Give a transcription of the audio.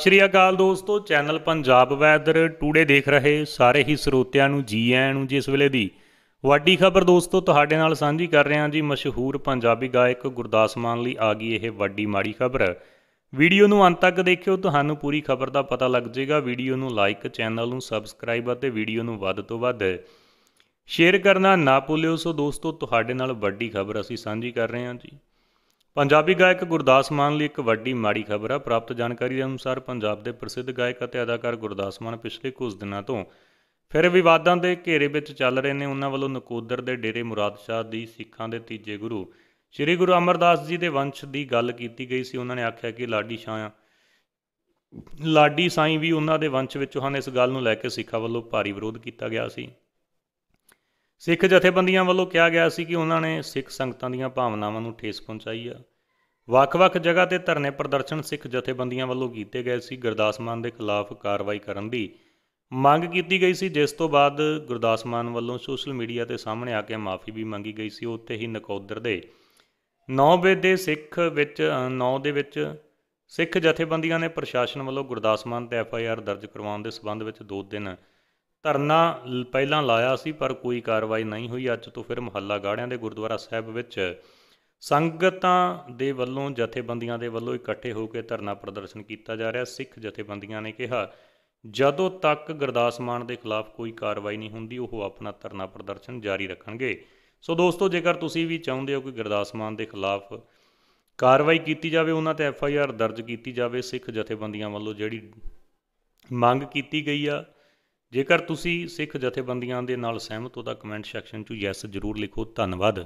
ਸ਼੍ਰੀ ਅਕਾਲ ਦੋਸਤੋ channel Punjab weather today ਦੇਖ ਰਹੇ ਸਾਰੇ ਹੀ ਸਰੋਤਿਆਂ ਨੂੰ ਜੀ ਆਇਆਂ ਨੂੰ ਜਿਸ ਵੇਲੇ ਦੀ ਵੱਡੀ ਖਬਰ ਦੋਸਤੋ ਤੁਹਾਡੇ ਨਾਲ ਸਾਂਝੀ ਕਰ ਰਹੇ ਹਾਂ ਜੀ ਮਸ਼ਹੂਰ ਪੰਜਾਬੀ ਗਾਇਕ ਗੁਰਦਾਸ ਮਾਨ ਲਈ ਆ ਗਈ ਇਹ ਵੱਡੀ ਮਾੜੀ ਖਬਰ ਵੀਡੀਓ ਨੂੰ ਅੰਤ ਤੱਕ ਦੇਖਿਓ ਤੁਹਾਨੂੰ ਪੂਰੀ ਖਬਰ ਦਾ ਪਤਾ ਲੱਗ ਜਾਏਗਾ ਵੀਡੀਓ ਨੂੰ ਲਾਈਕ ਚੈਨਲ ਨੂੰ ਸਬਸਕ੍ਰਾਈਬ ਅਤੇ ਵੀਡੀਓ ਨੂੰ ਵੱਧ ਤੋਂ ਵੱਧ ਸ਼ੇਅਰ ਕਰਨਾ ਨਾ ਭੁੱਲਿਓ ਸੋ ਦੋਸਤੋ ਤੁਹਾਡੇ ਨਾਲ ਵੱਡੀ ਖਬਰ ਅਸੀਂ ਸਾਂਝੀ ਕਰ ਰਹੇ ਹਾਂ ਜੀ ਪੰਜਾਬੀ ਗਾਇਕ ਗੁਰਦਾਸ ਮਾਨ ਲਈ ਇੱਕ ਵੱਡੀ ਮਾੜੀ ਖਬਰ ਆ ਪ੍ਰਾਪਤ ਜਾਣਕਾਰੀ ਦੇ ਅਨੁਸਾਰ ਪੰਜਾਬ ਦੇ ਪ੍ਰਸਿੱਧ ਗਾਇਕ ਅਤੇ ਅਦਾਕਾਰ ਗੁਰਦਾਸ ਮਾਨ ਪਿਛਲੇ ਕੁਝ ਦਿਨਾਂ ਤੋਂ ਫਿਰ ਵਿਵਾਦਾਂ ਦੇ ਘੇਰੇ ਵਿੱਚ ਚੱਲ ਰਹੇ ਨੇ ਉਹਨਾਂ ਵੱਲੋਂ ਨਕੋਦਰ ਦੇ ਡੇਰੇ ਮੁਰਾਦ ਸ਼ਾਹ ਦੀ ਸਿੱਖਾਂ ਦੇ ਤੀਜੇ ਗੁਰੂ ਸ੍ਰੀ ਗੁਰੂ ਅਮਰਦਾਸ ਜੀ ਦੇ ਵੰਸ਼ ਦੀ ਗੱਲ ਕੀਤੀ ਗਈ ਸੀ ਉਹਨਾਂ ਨੇ ਆਖਿਆ ਕਿ ਲਾਡੀ ਸ਼ਾਹ ਲਾਡੀ ਸਾਈਂ ਵੀ ਉਹਨਾਂ ਦੇ ਵੰਸ਼ ਵਿੱਚ ਹਨ ਇਸ ਗੱਲ ਨੂੰ ਲੈ ਕੇ ਸਿੱਖਾਂ ਵੱਲੋਂ ਭਾਰੀ ਵਿਰੋਧ ਕੀਤਾ ਗਿਆ ਸੀ ਸਿੱਖ ਜਥੇਬੰਦੀਆਂ ਵੱਲੋਂ ਕਿਹਾ ਗਿਆ ਸੀ ਕਿ ਉਹਨਾਂ ਨੇ ਸਿੱਖ ਸੰਗਤਾਂ ਦੀਆਂ ਭਾਵਨਾਵਾਂ ਨੂੰ ਠੇਸ ਪਹੁੰਚਾਈ ਆ ਵੱਖ-ਵੱਖ ਜਗ੍ਹਾ ਤੇ ਧਰਨੇ ਪ੍ਰਦਰਸ਼ਨ ਸਿੱਖ ਜਥੇਬੰਦੀਆਂ ਵੱਲੋਂ ਕੀਤੇ ਗਏ ਸੀ ਗੁਰਦਾਸ ਮਾਨ ਦੇ ਖਿਲਾਫ ਕਾਰਵਾਈ ਕਰਨ ਦੀ ਮੰਗ ਕੀਤੀ ਗਈ ਸੀ ਜਿਸ ਤੋਂ ਬਾਅਦ ਗੁਰਦਾਸ ਮਾਨ ਵੱਲੋਂ ਸੋਸ਼ਲ ਮੀਡੀਆ ਤੇ ਸਾਹਮਣੇ ਆ ਕੇ ਮਾਫੀ ਵੀ ਮੰਗੀ ਗਈ ਸੀ ਉੱਥੇ ਹੀ ਨਕੌਦਰ ਦੇ 9 ਦੇ ਸਿੱਖ ਵਿੱਚ 9 ਦੇ ਵਿੱਚ ਸਿੱਖ ਜਥੇਬੰਦੀਆਂ ਨੇ ਪ੍ਰਸ਼ਾਸਨ ਵੱਲੋਂ ਗੁਰਦਾਸ ਮਾਨ ਤੇ ਐਫ ਆਈ ਆਰ ਦਰਜ ਕਰਵਾਉਣ ਦੇ ਸਬੰਧ ਵਿੱਚ 2 ਦਿਨ ਧਰਨਾ ਪਹਿਲਾਂ ਲਾਇਆ ਸੀ ਪਰ ਕੋਈ ਕਾਰਵਾਈ ਨਹੀਂ ਹੋਈ ਅੱਜ ਤੋਂ ਫਿਰ ਮਹੱਲਾ ਗਾੜਿਆਂ ਦੇ ਗੁਰਦੁਆਰਾ ਸਾਹਿਬ ਵਿੱਚ ਸੰਗਤਾਂ ਦੇ ਵੱਲੋਂ ਜਥੇਬੰਦੀਆਂ ਦੇ ਵੱਲੋਂ ਇਕੱਠੇ ਹੋ ਕੇ ਧਰਨਾ ਪ੍ਰਦਰਸ਼ਨ ਕੀਤਾ ਜਾ ਰਿਹਾ ਸਿੱਖ ਜਥੇਬੰਦੀਆਂ ਨੇ ਕਿਹਾ ਜਦੋਂ ਤੱਕ ਗੁਰਦਾਸ ਮਾਨ ਦੇ ਖਿਲਾਫ ਕੋਈ ਕਾਰਵਾਈ ਨਹੀਂ ਹੁੰਦੀ ਉਹ ਆਪਣਾ ਧਰਨਾ ਪ੍ਰਦਰਸ਼ਨ ਜਾਰੀ ਰੱਖਣਗੇ ਸੋ ਦੋਸਤੋ ਜੇਕਰ ਤੁਸੀਂ ਵੀ ਚਾਹੁੰਦੇ ਹੋ ਕਿ ਗੁਰਦਾਸ ਮਾਨ ਦੇ ਖਿਲਾਫ ਕਾਰਵਾਈ ਕੀਤੀ ਜਾਵੇ ਉਹਨਾਂ ਤੇ ਐਫ ਆਈ ਆਰ ਦਰਜ ਕੀਤੀ ਜਾਵੇ ਸਿੱਖ ਜਥੇਬੰਦੀਆਂ ਵੱਲੋਂ ਜਿਹੜੀ ਮੰਗ ਕੀਤੀ ਗਈ ਆ ਜੇਕਰ ਤੁਸੀਂ ਸਿੱਖ ਜਥੇਬੰਦੀਆਂ ਦੇ ਨਾਲ ਸਹਿਮਤ ਹੋ ਤਾਂ ਕਮੈਂਟ ਸੈਕਸ਼ਨ 'ਚ ਯੈਸ ਜ਼ਰੂਰ ਲਿਖੋ ਧੰਨਵਾਦ